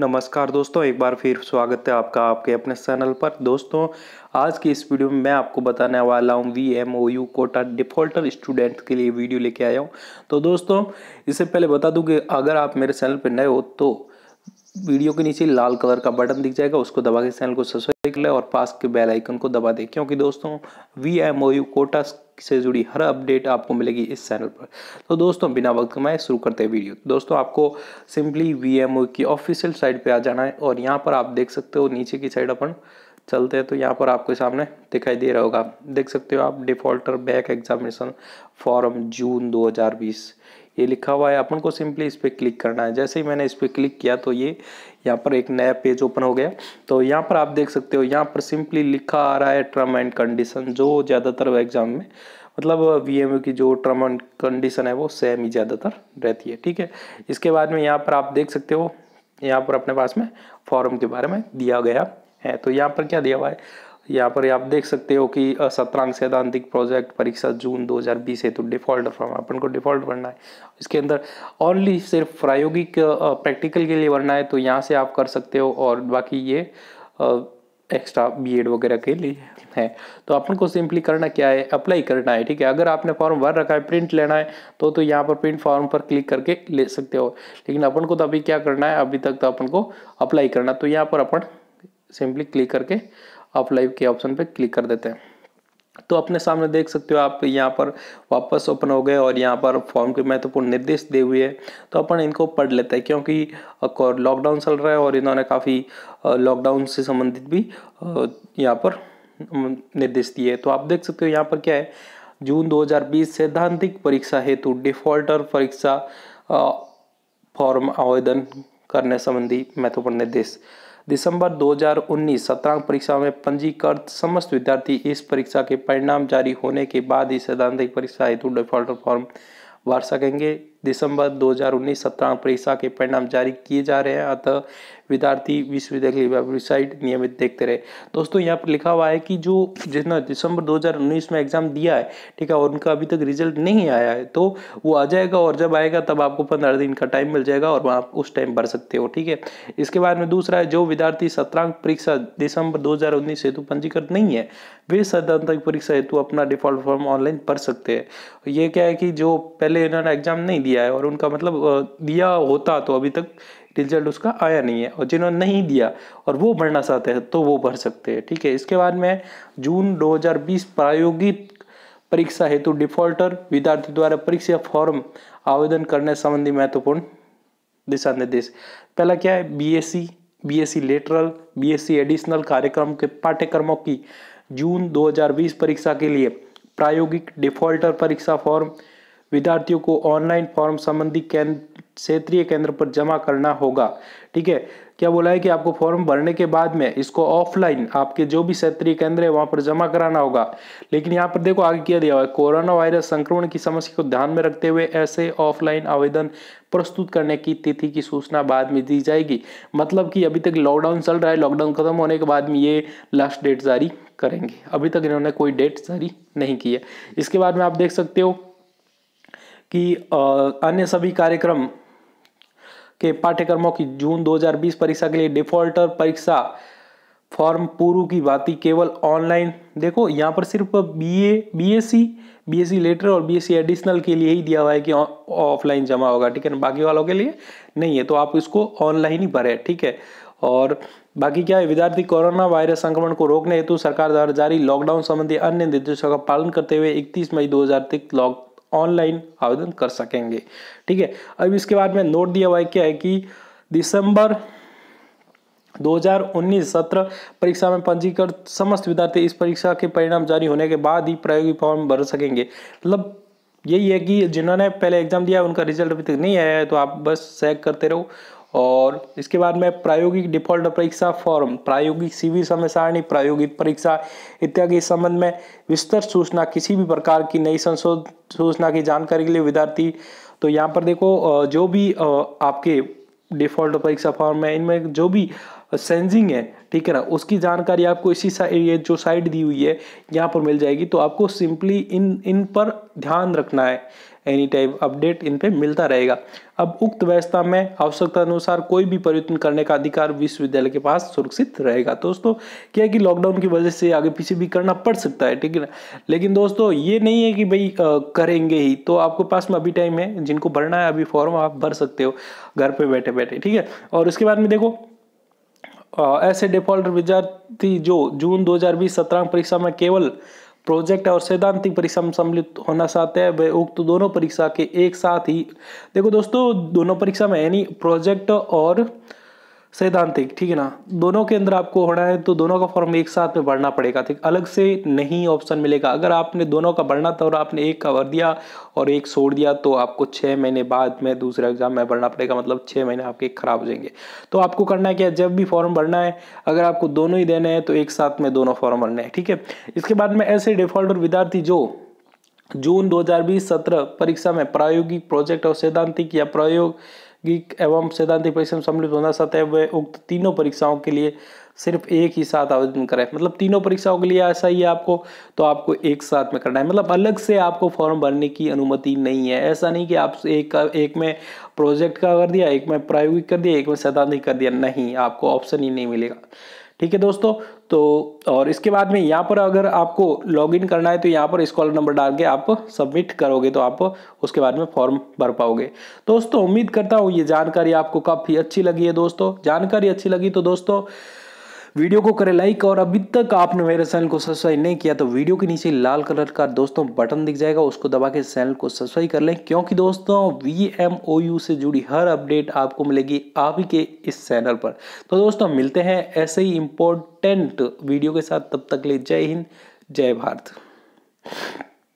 नमस्कार दोस्तों एक बार फिर स्वागत है आपका आपके अपने चैनल पर दोस्तों आज की इस वीडियो में मैं आपको बताने वाला हूँ V M O U Kota defaulter student के लिए वीडियो लेके आया हूँ तो दोस्तों इससे पहले बता दूँ कि अगर आप मेरे चैनल पर नए हो तो वीडियो के नीचे लाल कलर का बटन दिख जाएगा उसको दबा के चैनल को सब्सक्राइब कर ले और पास के बेल आइकन को दबा दे क्योंकि दोस्तों V M O U Kota से जुड़ी हर अपडेट आपको मिलेगी इस चैनल पर तो दोस्तों बिना वक्त कमाए शुरू करते हैं वीडियो दोस्तों आपको सिंपली वी एम ओ की ऑफिशियल साइट पर आ जाना है और यहाँ पर आप देख सकते हो नीचे की साइड अपन चलते हैं तो यहाँ पर आपके सामने दिखाई दे रहा होगा देख सकते हो आप defaulter back examination form June 2020 ये लिखा हुआ है अपन को सिंपली इस पर क्लिक करना है जैसे ही मैंने इस पर क्लिक किया तो ये यहाँ पर एक नया पेज ओपन हो गया तो यहाँ पर आप देख सकते हो यहाँ पर सिंपली लिखा आ रहा है टर्म एंड कंडीशन जो ज़्यादातर एग्जाम में मतलब वी की जो टर्म एंड कंडीशन है वो सेम ही ज़्यादातर रहती है ठीक है इसके बाद में यहाँ पर आप देख सकते हो यहाँ पर अपने पास में फॉर्म के बारे में दिया गया है तो यहाँ पर क्या दिया हुआ है यहाँ पर आप देख सकते हो कि सत्रांग सैद्धांतिक प्रोजेक्ट परीक्षा जून 2020 है तो डिफ़ॉल्ट फॉर्म अपन को डिफ़ॉल्ट भरना है इसके अंदर ओनली सिर्फ प्रायोगिक प्रैक्टिकल के लिए भरना है तो यहाँ से आप कर सकते हो और बाकी ये एक्स्ट्रा बीएड वगैरह के लिए है तो अपन को सिंपली करना क्या है अप्लाई करना है ठीक है अगर आपने फॉर्म भर रखा है प्रिंट लेना है तो तो यहाँ पर प्रिंट फॉर्म पर क्लिक करके ले सकते हो लेकिन अपन को तो अभी क्या करना है अभी तक तो अपन को अप्लाई करना तो यहाँ पर अपन सिंपली क्लिक करके ऑफ लाइव के ऑप्शन पर क्लिक कर देते हैं तो अपने सामने देख सकते हो आप यहाँ पर वापस ओपन हो गए और यहाँ पर फॉर्म के महत्वपूर्ण निर्देश दे हुए हैं तो अपन इनको पढ़ लेते हैं क्योंकि लॉकडाउन चल रहा है और इन्होंने काफ़ी लॉकडाउन से संबंधित भी यहाँ पर निर्देश दिए तो आप देख सकते हो यहाँ पर क्या है जून 2020 सैद्धांतिक परीक्षा हेतु डिफॉल्टर परीक्षा फॉर्म आवेदन करने संबंधी महत्वपूर्ण निर्देश दिसंबर 2019 सत्रांक परीक्षा में पंजीकृत समस्त विद्यार्थी इस परीक्षा के परिणाम जारी होने के बाद ही सैद्धांतिक परीक्षा हेतु डिफॉल्टर फॉर्म भर सकेंगे दिसंबर 2019 सत्रांक परीक्षा के परिणाम जारी किए जा रहे हैं अतः विद्यार्थी विश्वविद्यालय वेबसाइट नियमित देखते रहे दोस्तों यहाँ पर लिखा हुआ है कि जो जितना दिसंबर 2019 में एग्जाम दिया है ठीक है और उनका अभी तक रिजल्ट नहीं आया है तो वो आ जाएगा और जब आएगा तब आपको पंद्रह दिन का टाइम मिल जाएगा और वहाँ उस टाइम भर सकते हो ठीक है इसके बाद में दूसरा है जो विद्यार्थी सत्रांक परीक्षा दिसंबर दो हेतु पंजीकृत नहीं है वे सत्रांतरिक परीक्षा हेतु अपना डिफॉल्ट फॉर्म ऑनलाइन भर सकते हैं ये क्या है कि जो पहले इन्होंने एग्जाम नहीं दिया है और उनका मतलब दिया होता तो अभी तक रिजल्ट उसका आया नहीं है और जिन्होंने नहीं दिया और वो भरना चाहते हैं तो वो भर सकते हैं ठीक है इसके बाद में जून 2020 प्रायोगिक परीक्षा हेतु डिफॉल्टर विद्यार्थी द्वारा परीक्षा फॉर्म आवेदन करने संबंधी महत्वपूर्ण दिशा निर्देश पहला क्या है B BSc lateral BSc additional कार्यक्रम के पाठ्यक्रमों की जून 2020 परीक्षा के लिए प्रायोगिक डिफॉल्टर परीक्षा फॉर्म विद्यार्थियों को ऑनलाइन फॉर्म संबंधी केंद्र क्षेत्रीय केंद्र पर जमा करना होगा ठीक है क्या बोला है कि आपको फॉर्म भरने के बाद में इसको ऑफलाइन आपके जो भी क्षेत्रीय केंद्र है वहां पर जमा कराना होगा लेकिन यहाँ पर देखो आगे किया दिया हुआ है कोरोना वायरस संक्रमण की समस्या को ध्यान में रखते हुए ऐसे ऑफलाइन आवेदन प्रस्तुत करने की तिथि की सूचना बाद में दी जाएगी मतलब कि अभी तक लॉकडाउन चल रहा है लॉकडाउन खत्म होने के बाद में ये लास्ट डेट जारी करेंगे अभी तक इन्होंने कोई डेट जारी नहीं की है इसके बाद में आप देख सकते हो कि अन्य सभी कार्यक्रम के पाठ्यक्रमों की जून 2020 परीक्षा के लिए डिफॉल्टर परीक्षा फॉर्म पूर्व की बाती केवल ऑनलाइन देखो यहाँ पर सिर्फ बीए बीएससी बीएससी लेटर और बीएससी एडिशनल के लिए ही दिया हुआ है कि ऑफलाइन जमा होगा ठीक है ना बाकी वालों के लिए नहीं है तो आप इसको ऑनलाइन ही भरे ठीक है और बाकी क्या है विद्यार्थी कोरोना वायरस संक्रमण को रोकने हेतु सरकार द्वारा जारी लॉकडाउन संबंधी अन्य निर्देशों का पालन करते हुए 31 मई 2023 लॉक ऑनलाइन आवेदन कर सकेंगे ठीक है अब इसके बाद में नोट दिया हुआ है क्या है कि दिसंबर 2019 सत्र परीक्षा में पंजीकृत समस्त विद्यार्थी इस परीक्षा के परिणाम जारी होने के बाद ही प्रायोगिक फॉर्म भर सकेंगे मतलब यही है कि जिन्होंने पहले एग्जाम दिया उनका रिजल्ट अभी तक नहीं आया है तो आप बस चेक करते रहो और इसके बाद में प्रायोगिक डिफॉल्ट परीक्षा फॉर्म प्रायोगिक सीवी समय सारणी प्रायोगिक परीक्षा इत्यादि इस संबंध में विस्तृत सूचना किसी भी प्रकार की नई संशोध सूचना की जानकारी के लिए विद्यार्थी तो यहाँ पर देखो जो भी आपके डिफॉल्ट परीक्षा फॉर्म है इनमें जो भी सेंजिंग है ठीक है ना उसकी जानकारी आपको इसी ये जो साइड दी हुई है यहाँ पर मिल जाएगी तो आपको सिंपली इन इन पर ध्यान रखना है एनी टाइम अपडेट इन पे मिलता रहेगा अब उक्त व्यवस्था में आवश्यकता अनुसार कोई भी परिवर्तन करने का अधिकार विश्वविद्यालय के पास सुरक्षित रहेगा दोस्तों क्या है कि लॉकडाउन की वजह से आगे पीछे भी करना पड़ सकता है ठीक है ना लेकिन दोस्तों ये नहीं है कि भाई करेंगे ही तो आपके पास में अभी टाइम है जिनको भरना है अभी फॉर्म आप भर सकते हो घर पर बैठे बैठे ठीक है और उसके बाद में देखो ऐसे डिफॉल्टर विद्यार्थी जो जून 2020 सत्रांक परीक्षा में केवल प्रोजेक्ट और सैद्धांतिक परीक्षा में सम्मिलित होना चाहते हैं वे उक्त दोनों परीक्षा के एक साथ ही देखो दोस्तों दोनों परीक्षा में यानी प्रोजेक्ट और सैद्धांतिक ठीक है ना दोनों के अंदर आपको होना है तो दोनों का फॉर्म एक साथ में भरना पड़ेगा ठीक अलग से नहीं ऑप्शन मिलेगा अगर आपने दोनों का भरना था और आपने एक का भर दिया और एक छोड़ दिया तो आपको छः महीने बाद में दूसरा एग्जाम में भरना पड़ेगा मतलब छः महीने आपके खराब हो जाएंगे तो आपको करना है क्या जब भी फॉर्म भरना है अगर आपको दोनों ही देने हैं तो एक साथ में दोनों फॉर्म भरने हैं ठीक है इसके बाद में ऐसे डिफॉल्टर विद्यार्थी जो जून दो हजार परीक्षा में प्रायोगिक प्रोजेक्ट और सैद्धांतिक या प्रयोग गीक एवं सैद्धांतिक में सम्मिलित होना चाहते हैं वे उक्त तीनों परीक्षाओं के लिए सिर्फ एक ही साथ आवेदन करें मतलब तीनों परीक्षाओं के लिए ऐसा ही है आपको तो आपको एक साथ में करना है मतलब अलग से आपको फॉर्म भरने की अनुमति नहीं है ऐसा नहीं कि आप एक एक में प्रोजेक्ट का कर दिया एक में प्रायोगिक कर दिया एक में सैद्धांतिक कर दिया नहीं आपको ऑप्शन ही नहीं मिलेगा ठीक है दोस्तों तो और इसके बाद में यहाँ पर अगर आपको लॉगिन करना है तो यहाँ पर स्कॉलर नंबर डाल के आप सबमिट करोगे तो आप उसके बाद में फॉर्म भर पाओगे दोस्तों उम्मीद करता हूँ ये जानकारी आपको काफ़ी अच्छी लगी है दोस्तों जानकारी अच्छी लगी तो दोस्तों वीडियो को करें लाइक और अभी तक आपने मेरे चैनल को सब्सक्राइब नहीं किया तो वीडियो के नीचे लाल कलर का दोस्तों बटन दिख जाएगा उसको दबा के चैनल को सब्सक्राइब कर लें क्योंकि दोस्तों वी से जुड़ी हर अपडेट आपको मिलेगी आप ही के इस चैनल पर तो दोस्तों मिलते हैं ऐसे ही इम्पोर्टेंट वीडियो के साथ तब तक ले जय हिंद जय भारत